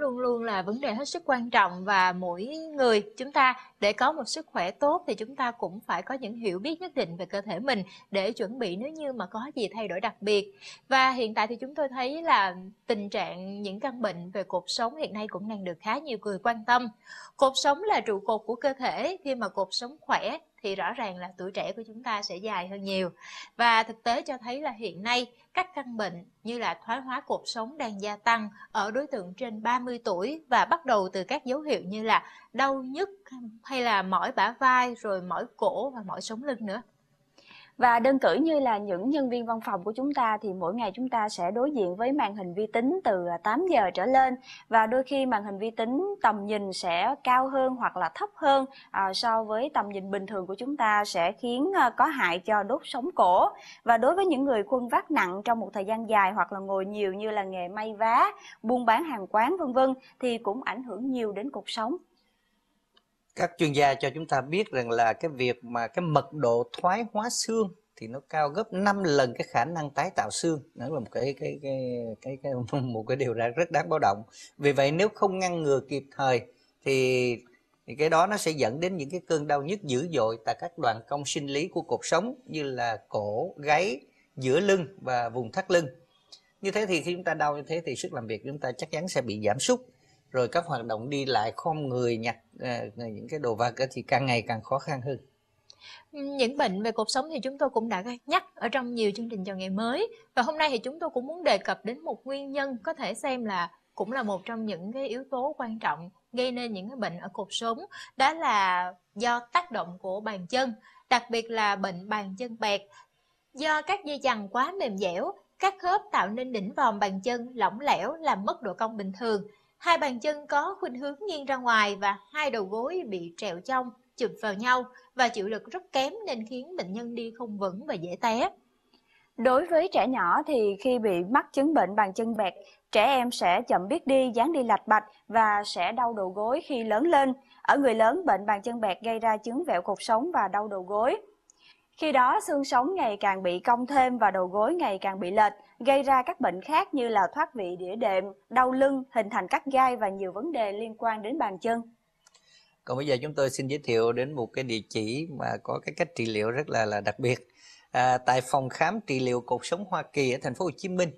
dưỡng luôn luôn là vấn đề hết sức quan trọng và mỗi người chúng ta để có một sức khỏe tốt thì chúng ta cũng phải có những hiểu biết nhất định về cơ thể mình để chuẩn bị nếu như mà có gì thay đổi đặc biệt. Và hiện tại thì chúng tôi thấy là tình trạng những căn bệnh về cột sống hiện nay cũng đang được khá nhiều người quan tâm. Cột sống là trụ cột của cơ thể, khi mà cột sống khỏe thì rõ ràng là tuổi trẻ của chúng ta sẽ dài hơn nhiều và thực tế cho thấy là hiện nay các căn bệnh như là thoái hóa cột sống đang gia tăng ở đối tượng trên 30 tuổi và bắt đầu từ các dấu hiệu như là đau nhức hay là mỏi bả vai rồi mỏi cổ và mỏi sống lưng nữa và đơn cử như là những nhân viên văn phòng của chúng ta thì mỗi ngày chúng ta sẽ đối diện với màn hình vi tính từ 8 à, giờ trở lên và đôi khi màn hình vi tính tầm nhìn sẽ cao hơn hoặc là thấp hơn à, so với tầm nhìn bình thường của chúng ta sẽ khiến à, có hại cho đốt sống cổ. Và đối với những người khuân vác nặng trong một thời gian dài hoặc là ngồi nhiều như là nghề may vá, buôn bán hàng quán vân vân thì cũng ảnh hưởng nhiều đến cuộc sống các chuyên gia cho chúng ta biết rằng là cái việc mà cái mật độ thoái hóa xương thì nó cao gấp 5 lần cái khả năng tái tạo xương đó là một cái cái cái cái, cái một cái điều ra rất đáng báo động vì vậy nếu không ngăn ngừa kịp thời thì thì cái đó nó sẽ dẫn đến những cái cơn đau nhức dữ dội tại các đoạn cong sinh lý của cột sống như là cổ gáy giữa lưng và vùng thắt lưng như thế thì khi chúng ta đau như thế thì sức làm việc chúng ta chắc chắn sẽ bị giảm sút rồi các hoạt động đi lại không người nhặt uh, những cái đồ vật thì càng ngày càng khó khăn hơn ừ, những bệnh về cuộc sống thì chúng tôi cũng đã nhắc ở trong nhiều chương trình chào ngày mới và hôm nay thì chúng tôi cũng muốn đề cập đến một nguyên nhân có thể xem là cũng là một trong những cái yếu tố quan trọng gây nên những cái bệnh ở cuộc sống đó là do tác động của bàn chân đặc biệt là bệnh bàn chân bẹt do các dây chằng quá mềm dẻo các khớp tạo nên đỉnh vòm bàn chân lỏng lẻo làm mất độ cong bình thường Hai bàn chân có khuynh hướng nghiêng ra ngoài và hai đầu gối bị trẹo trong, chụp vào nhau và chịu lực rất kém nên khiến bệnh nhân đi không vững và dễ té. Đối với trẻ nhỏ thì khi bị mắc chứng bệnh bàn chân bẹt, trẻ em sẽ chậm biết đi, dáng đi lạch bạch và sẽ đau đầu gối khi lớn lên. Ở người lớn, bệnh bàn chân bẹt gây ra chứng vẹo cột sống và đau đầu gối. Khi đó, xương sống ngày càng bị cong thêm và đầu gối ngày càng bị lệch, gây ra các bệnh khác như là thoát vị đĩa đệm, đau lưng, hình thành cắt gai và nhiều vấn đề liên quan đến bàn chân. Còn bây giờ chúng tôi xin giới thiệu đến một cái địa chỉ mà có cái cách trị liệu rất là là đặc biệt. À, tại phòng khám trị liệu cột sống Hoa Kỳ ở thành phố Hồ Chí Minh,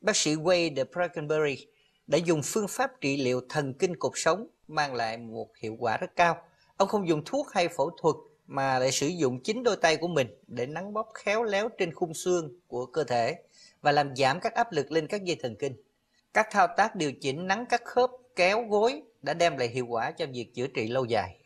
bác sĩ Wade de Brackenberry đã dùng phương pháp trị liệu thần kinh cột sống mang lại một hiệu quả rất cao. Ông không dùng thuốc hay phẫu thuật mà lại sử dụng chính đôi tay của mình để nắn bóp khéo léo trên khung xương của cơ thể và làm giảm các áp lực lên các dây thần kinh. Các thao tác điều chỉnh nắn các khớp, kéo gối đã đem lại hiệu quả cho việc chữa trị lâu dài.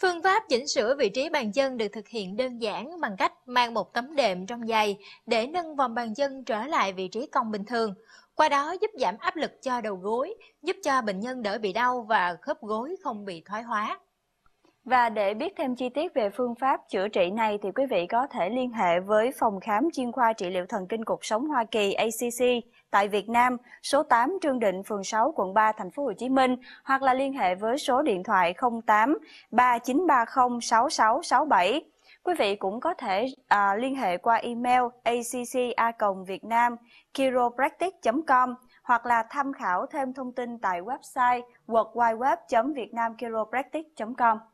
Phương pháp chỉnh sửa vị trí bàn chân được thực hiện đơn giản bằng cách mang một tấm đệm trong giày để nâng vòng bàn chân trở lại vị trí cong bình thường. Qua đó giúp giảm áp lực cho đầu gối, giúp cho bệnh nhân đỡ bị đau và khớp gối không bị thoái hóa. Và để biết thêm chi tiết về phương pháp chữa trị này thì quý vị có thể liên hệ với phòng khám chuyên khoa trị liệu thần kinh cuộc sống Hoa Kỳ ACC tại Việt Nam, số 8 Trương Định, phường 6, quận 3, thành phố Hồ Chí Minh hoặc là liên hệ với số điện thoại 08 3930 6667. Quý vị cũng có thể à, liên hệ qua email acca com hoặc là tham khảo thêm thông tin tại website www.vietnamchiropractic.com.